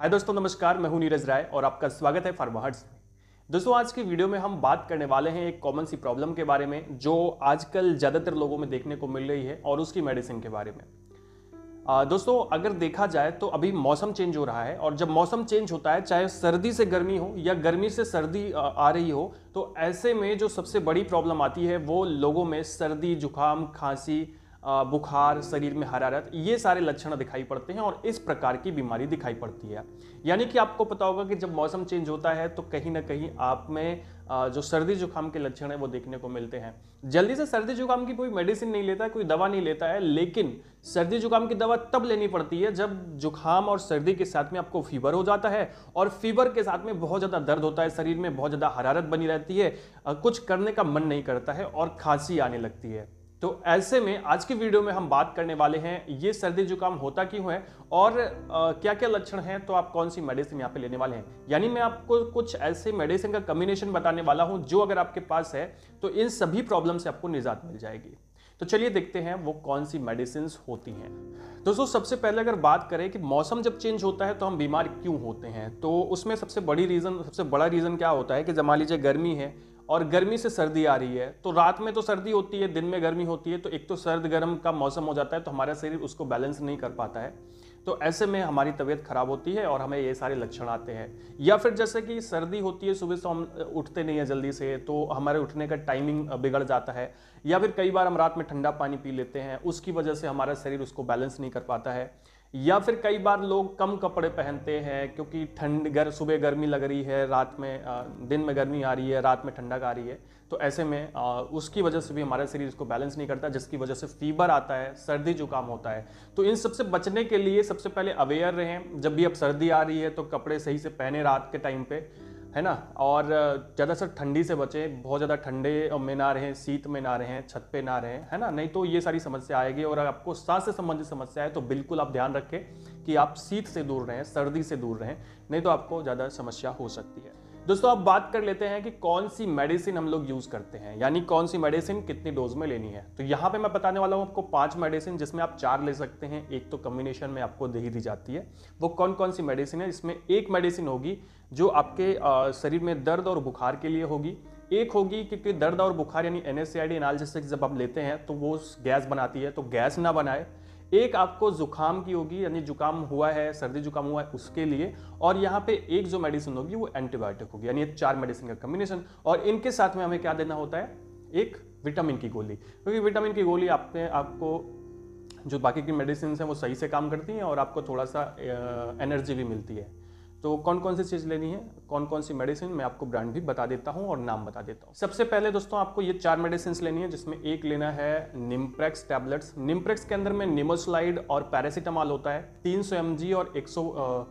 हाय दोस्तों नमस्कार मैं हूं नीरज राय और आपका स्वागत है फार्मा हर्ट्स में दोस्तों आज की वीडियो में हम बात करने वाले हैं एक कॉमन सी प्रॉब्लम के बारे में जो आजकल ज़्यादातर लोगों में देखने को मिल रही है और उसकी मेडिसिन के बारे में आ, दोस्तों अगर देखा जाए तो अभी मौसम चेंज हो रहा है और जब मौसम चेंज होता है चाहे सर्दी से गर्मी हो या गर्मी से सर्दी आ रही हो तो ऐसे में जो सबसे बड़ी प्रॉब्लम आती है वो लोगों में सर्दी जुकाम खांसी बुखार शरीर में हरारत ये सारे लक्षण दिखाई पड़ते हैं और इस प्रकार की बीमारी दिखाई पड़ती है यानी कि आपको पता होगा कि जब मौसम चेंज होता है तो कहीं ना कहीं आप में जो सर्दी जुकाम के लक्षण हैं वो देखने को मिलते हैं जल्दी से सर्दी जुकाम की कोई मेडिसिन नहीं लेता है कोई दवा नहीं लेता है लेकिन सर्दी जुकाम की दवा तब लेनी पड़ती है जब जुकाम और सर्दी के साथ में आपको फीवर हो जाता है और फीवर के साथ में बहुत ज़्यादा दर्द होता है शरीर में बहुत ज़्यादा हरारत बनी रहती है कुछ करने का मन नहीं करता है और खांसी आने लगती है तो ऐसे में आज की वीडियो में हम बात करने वाले हैं ये सर्दी जुकाम होता क्यों है और आ, क्या क्या लक्षण हैं तो आप कौन सी मेडिसिन यहाँ पे लेने वाले हैं यानी मैं आपको कुछ ऐसे मेडिसिन का कम्बिनेशन बताने वाला हूँ जो अगर आपके पास है तो इन सभी प्रॉब्लम से आपको निजात मिल जाएगी तो चलिए देखते हैं वो कौन सी मेडिसिन होती हैं दोस्तों सबसे पहले अगर बात करें कि मौसम जब चेंज होता है तो हम बीमार क्यों होते हैं तो उसमें सबसे बड़ी रीज़न सबसे बड़ा रीज़न क्या होता है कि जमा लीजिए गर्मी है और गर्मी से सर्दी आ रही है तो रात में तो सर्दी होती है दिन में गर्मी होती है तो एक तो सर्द गर्म का मौसम हो जाता है तो हमारा शरीर उसको बैलेंस नहीं कर पाता है तो ऐसे में हमारी तबीयत खराब होती है और हमें ये सारे लक्षण आते हैं या फिर जैसे कि सर्दी होती है सुबह से हम उठते नहीं है जल्दी से तो हमारे उठने का टाइमिंग बिगड़ जाता है या फिर कई बार हम रात में ठंडा पानी पी लेते हैं उसकी वजह से हमारा शरीर उसको बैलेंस नहीं कर पाता है या फिर कई बार लोग कम कपड़े पहनते हैं क्योंकि ठंड गर सुबह गर्मी लग रही है रात में आ, दिन में गर्मी आ रही है रात में ठंडक आ रही है तो ऐसे में आ, उसकी वजह से भी हमारा शरीर इसको बैलेंस नहीं करता जिसकी वजह से फीवर आता है सर्दी जुकाम होता है तो इन सबसे बचने के लिए सबसे पहले अवेयर रहें जब भी अब सर्दी आ रही है तो कपड़े सही से पहने रात के टाइम पर है ना और ज़्यादा सर ठंडी से बचें बहुत ज़्यादा ठंडे में ना रहें शीत में ना रहें छत पे ना रहें है ना नहीं तो ये सारी समस्या आएगी और अगर आपको सांस से संबंधित समस्या है तो बिल्कुल आप ध्यान रखें कि आप शीत से दूर रहें सर्दी से दूर रहें नहीं तो आपको ज़्यादा समस्या हो सकती है दोस्तों अब बात कर लेते हैं कि कौन सी मेडिसिन हम लोग यूज़ करते हैं यानी कौन सी मेडिसिन कितनी डोज में लेनी है तो यहाँ पे मैं बताने वाला हूँ आपको पांच मेडिसिन जिसमें आप चार ले सकते हैं एक तो कम्बिनेशन में आपको दे ही दी जाती है वो कौन कौन सी मेडिसिन है इसमें एक मेडिसिन होगी जो आपके शरीर में दर्द और बुखार के लिए होगी एक होगी क्योंकि दर्द और बुखार यानी एन एस जब आप लेते हैं तो वो गैस बनाती है तो गैस ना बनाए एक आपको जुकाम की होगी यानी जुकाम हुआ है सर्दी जुकाम हुआ है उसके लिए और यहाँ पे एक जो मेडिसिन होगी वो एंटीबायोटिक होगी यानी चार मेडिसिन का कम्बिनेशन और इनके साथ में हमें क्या देना होता है एक विटामिन की गोली क्योंकि विटामिन की गोली आपने आपको जो बाकी की मेडिसिन हैं वो सही से काम करती हैं और आपको थोड़ा सा एनर्जी भी मिलती है तो कौन कौन सी चीज़ लेनी है कौन कौन सी मेडिसिन मैं आपको ब्रांड भी बता देता हूँ और नाम बता देता हूँ सबसे पहले दोस्तों आपको ये चार मेडिसिन लेनी है जिसमें एक लेना है निम्प्रेक्स टैबलेट्स निम्प्रेक्स के अंदर में निमोसलाइड और पैरासीटामॉल होता है तीन सौ और एक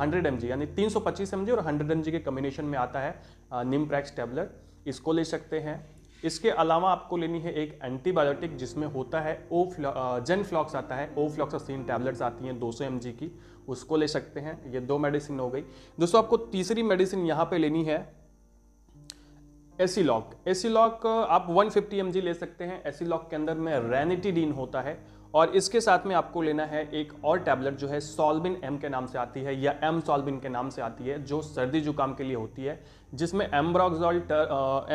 हंड्रेड एम यानी तीन सौ पच्चीस और हंड्रेड एम के कम्बिनेशन में आता है निम्प्रैक्स टैबलेट इसको ले सकते हैं इसके अलावा आपको लेनी है एक एंटीबायोटिक जिसमें होता है ओ जेन फ्लॉक्स आता है ओ फ्लॉक्सासीन टैबलेट्स आती हैं 200 सौ की उसको ले सकते हैं ये दो मेडिसिन हो गई दोस्तों आपको तीसरी मेडिसिन यहाँ पे लेनी है एसीलॉक एसीलॉक आप 150 फिफ्टी ले सकते हैं एसीलॉक के अंदर में रेनिटीडीन होता है और इसके साथ में आपको लेना है एक और टैबलेट जो है सॉल्बिन एम के नाम से आती है या एम सॉल्बिन के नाम से आती है जो सर्दी जुकाम के लिए होती है जिसमें एम्ब्रॉक्जॉल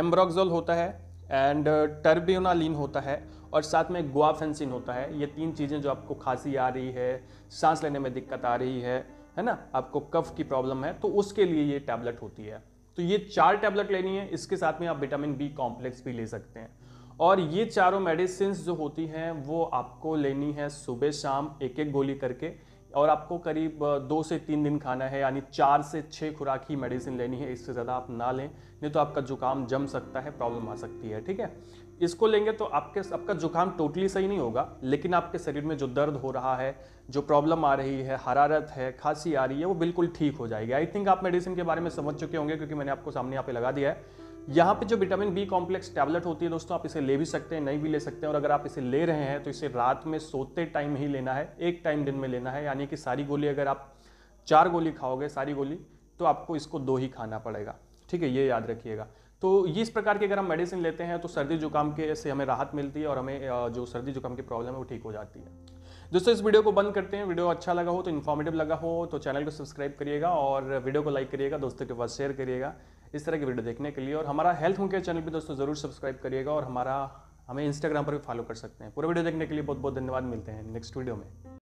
एम्ब्रॉक्जॉल होता है एंड टर्ब्यूना लीन होता है और साथ में गुआफेंसिन होता है ये तीन चीज़ें जो आपको खांसी आ रही है सांस लेने में दिक्कत आ रही है है ना आपको कफ की प्रॉब्लम है तो उसके लिए ये टैबलेट होती है तो ये चार टैबलेट लेनी है इसके साथ में आप विटामिन बी कॉम्प्लेक्स भी ले सकते हैं और ये चारों मेडिसिन जो होती हैं वो आपको लेनी है सुबह शाम एक एक गोली करके और आपको करीब दो से तीन दिन खाना है यानी चार से छः खुराक ही मेडिसिन लेनी है इससे ज़्यादा आप ना लें नहीं तो आपका जुकाम जम सकता है प्रॉब्लम आ सकती है ठीक है इसको लेंगे तो आपके आपका जुकाम टोटली सही नहीं होगा लेकिन आपके शरीर में जो दर्द हो रहा है जो प्रॉब्लम आ रही है हरारत है खांसी आ रही है वो बिल्कुल ठीक हो जाएगी आई थिंक आप मेडिसिन के बारे में समझ चुके होंगे क्योंकि मैंने आपको सामने यहाँ पे लगा दिया है यहाँ पे जो विटामिन बी कॉम्प्लेक्स टैबलेट होती है दोस्तों आप इसे ले भी सकते हैं नहीं भी ले सकते हैं और अगर आप इसे ले रहे हैं तो इसे रात में सोते टाइम ही लेना है एक टाइम दिन में लेना है यानी कि सारी गोली अगर आप चार गोली खाओगे सारी गोली तो आपको इसको दो ही खाना पड़ेगा ठीक है ये याद रखिएगा तो ये इस प्रकार की अगर हम मेडिसिन लेते हैं तो सर्दी जुकाम के से हमें राहत मिलती है और हमें जो सर्दी जुकाम की प्रॉब्लम है वो ठीक हो जाती है दोस्तों इस वीडियो को बंद करते हैं वीडियो अच्छा लगा हो तो इन्फॉर्मेटिव लगा हो तो चैनल को सब्सक्राइब करिएगा और वीडियो को लाइक करिएगा दोस्तों के पास शेयर करिएगा इस तरह की वीडियो देखने के लिए और हमारा हेल्थ होम केयर चैनल भी दोस्तों ज़रूर सब्सक्राइब करिएगा और हमारा हमें इंस्टाग्राम पर भी फॉलो कर सकते हैं पूरा वीडियो देखने के लिए बहुत बहुत धन्यवाद मिलते हैं नेक्स्ट वीडियो में